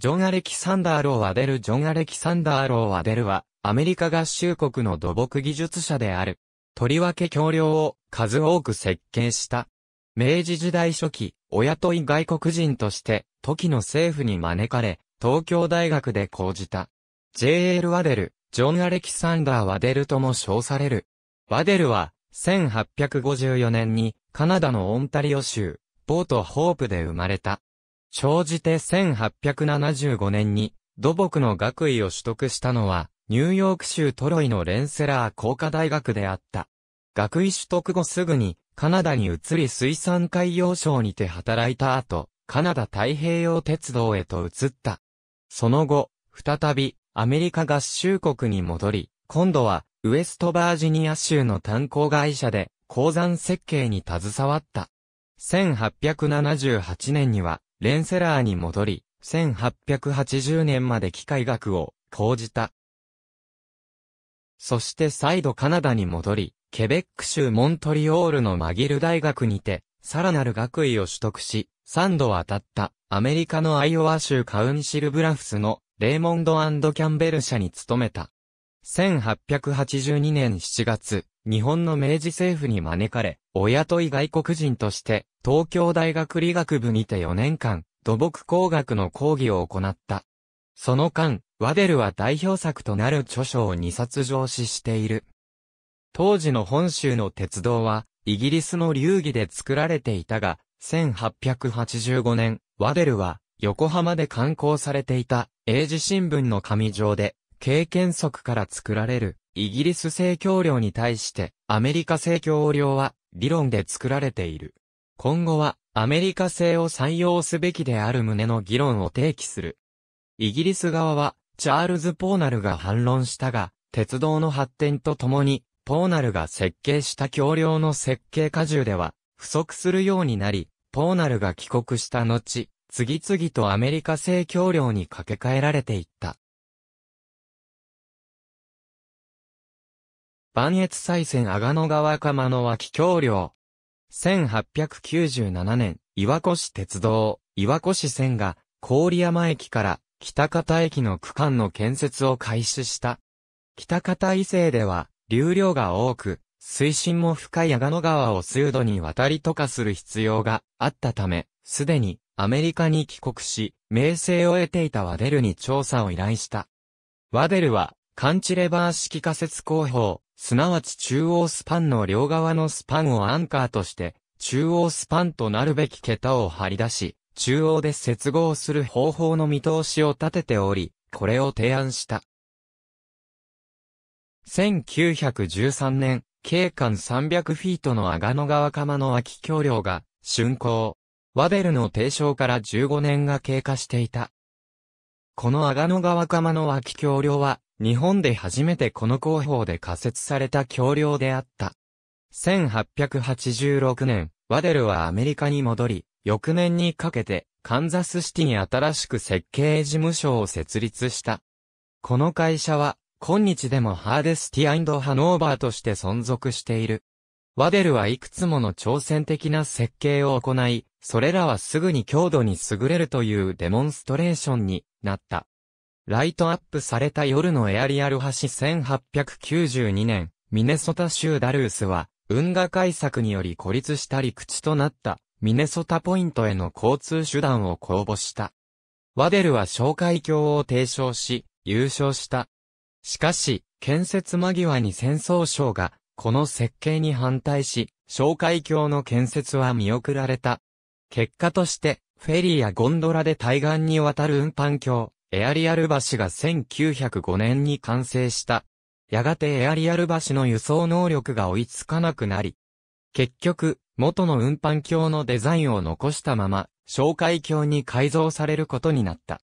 ジョン・アレキサンダー・ロー・アデルジョン・アレキサンダー・ロー・アデルは、アメリカ合衆国の土木技術者である。とりわけ橋梁を数多く設計した。明治時代初期、お雇い外国人として、時の政府に招かれ、東京大学で講じた。J.L. ワデル、ジョン・アレキサンダー・ワデルとも称される。ワデルは、1854年に、カナダのオンタリオ州、ポート・ホープで生まれた。生じて1875年に土木の学位を取得したのは、ニューヨーク州トロイのレンセラー工科大学であった。学位取得後すぐに、カナダに移り水産海洋省にて働いた後、カナダ太平洋鉄道へと移った。その後、再び、アメリカ合衆国に戻り、今度は、ウエストバージニア州の炭鉱会社で、鉱山設計に携わった。1878年には、レンセラーに戻り、1880年まで機械学を講じた。そして再度カナダに戻り、ケベック州モントリオールのマギル大学にて、さらなる学位を取得し、3度当たったアメリカのアイオワ州カウンシルブラフスのレーモンドキャンベル社に勤めた。1882年7月、日本の明治政府に招かれ、お雇い外国人として東京大学理学部にて4年間、土木工学の講義を行った。その間、ワデルは代表作となる著書を2冊上司している。当時の本州の鉄道は、イギリスの流儀で作られていたが、1885年、ワデルは、横浜で刊行されていた、英字新聞の紙上で、経験則から作られる、イギリス正教領に対して、アメリカ正教領は、理論で作られている。今後はアメリカ製を採用すべきである旨の議論を提起する。イギリス側は、チャールズ・ポーナルが反論したが、鉄道の発展とともに、ポーナルが設計した橋梁の設計荷重では、不足するようになり、ポーナルが帰国した後、次々とアメリカ製橋梁に掛け替えられていった。磐越西線阿賀野川釜の脇橋梁。1897年、岩越鉄道、岩越線が、郡山駅から北方駅の区間の建設を開始した。北方伊勢では、流量が多く、水深も深い長野川を数度に渡り渡過する必要があったため、すでにアメリカに帰国し、名声を得ていたワデルに調査を依頼した。ワデルは、カンチレバー式仮設工法、すなわち中央スパンの両側のスパンをアンカーとして、中央スパンとなるべき桁を張り出し、中央で接合する方法の見通しを立てており、これを提案した。1913年、景観300フィートの阿賀野川釜の秋橋梁が、竣工。ワベルの提唱から15年が経過していた。この阿賀野川釜の脇橋梁は、日本で初めてこの工法で仮設された橋梁であった。1886年、ワデルはアメリカに戻り、翌年にかけて、カンザスシティに新しく設計事務所を設立した。この会社は、今日でもハーデスティハノーバーとして存続している。ワデルはいくつもの挑戦的な設計を行い、それらはすぐに強度に優れるというデモンストレーションになった。ライトアップされた夜のエアリアル橋1892年、ミネソタ州ダルースは、運河開削により孤立した陸地となった、ミネソタポイントへの交通手段を公募した。ワデルは紹介橋を提唱し、優勝した。しかし、建設間際に戦争省が、この設計に反対し、紹介橋の建設は見送られた。結果として、フェリーやゴンドラで対岸に渡る運搬橋、エアリアル橋が1905年に完成した。やがてエアリアル橋の輸送能力が追いつかなくなり、結局、元の運搬橋のデザインを残したまま、紹介橋に改造されることになった。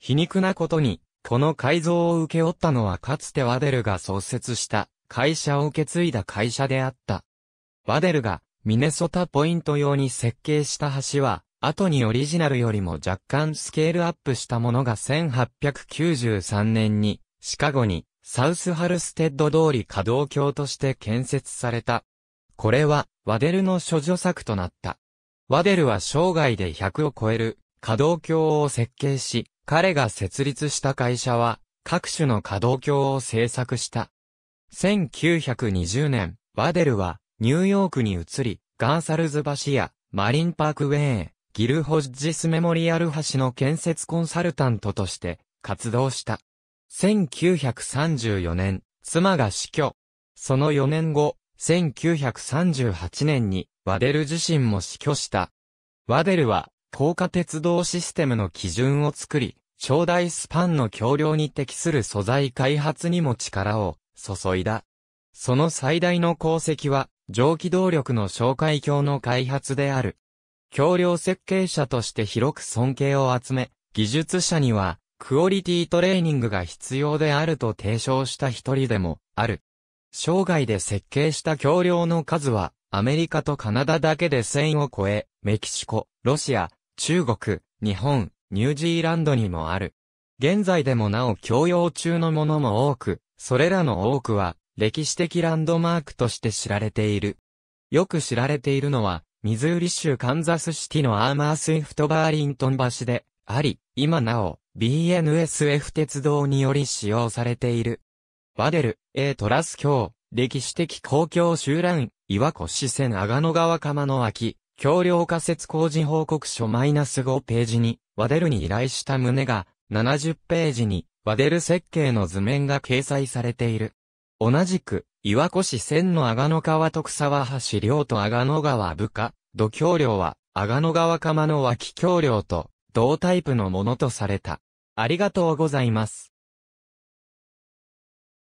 皮肉なことに、この改造を受け負ったのはかつてワデルが創設した会社を受け継いだ会社であった。ワデルがミネソタポイント用に設計した橋は後にオリジナルよりも若干スケールアップしたものが1893年に、シカゴに、サウスハルステッド通り稼働橋として建設された。これは、ワデルの諸女作となった。ワデルは生涯で100を超える、稼働橋を設計し、彼が設立した会社は、各種の稼働橋を制作した。1920年、ワデルは、ニューヨークに移り、ガンサルズ橋や、マリンパークウェイ、ギルホッジスメモリアル橋の建設コンサルタントとして活動した。1934年、妻が死去。その4年後、1938年にワデル自身も死去した。ワデルは、高架鉄道システムの基準を作り、長大スパンの橋梁に適する素材開発にも力を注いだ。その最大の功績は、蒸気動力の紹介橋の開発である。橋梁設計者として広く尊敬を集め、技術者には、クオリティトレーニングが必要であると提唱した一人でも、ある。生涯で設計した橋梁の数は、アメリカとカナダだけで1000を超え、メキシコ、ロシア、中国、日本、ニュージーランドにもある。現在でもなお供用中のものも多く、それらの多くは、歴史的ランドマークとして知られている。よく知られているのは、ミズーリ州カンザスシティのアーマースイフトバーリントン橋で、あり、今なお、BNSF 鉄道により使用されている。ワデル、A トラス橋、歴史的公共集乱、岩越線阿賀野川釜の秋、橋梁仮設工事報告書マイナス5ページに、ワデルに依頼した旨が、70ページに、ワデル設計の図面が掲載されている。同じく、岩越市の阿賀野川徳沢橋梁と阿賀野川部下、土橋梁は、阿賀野川釜の脇橋梁と、同タイプのものとされた。ありがとうございます。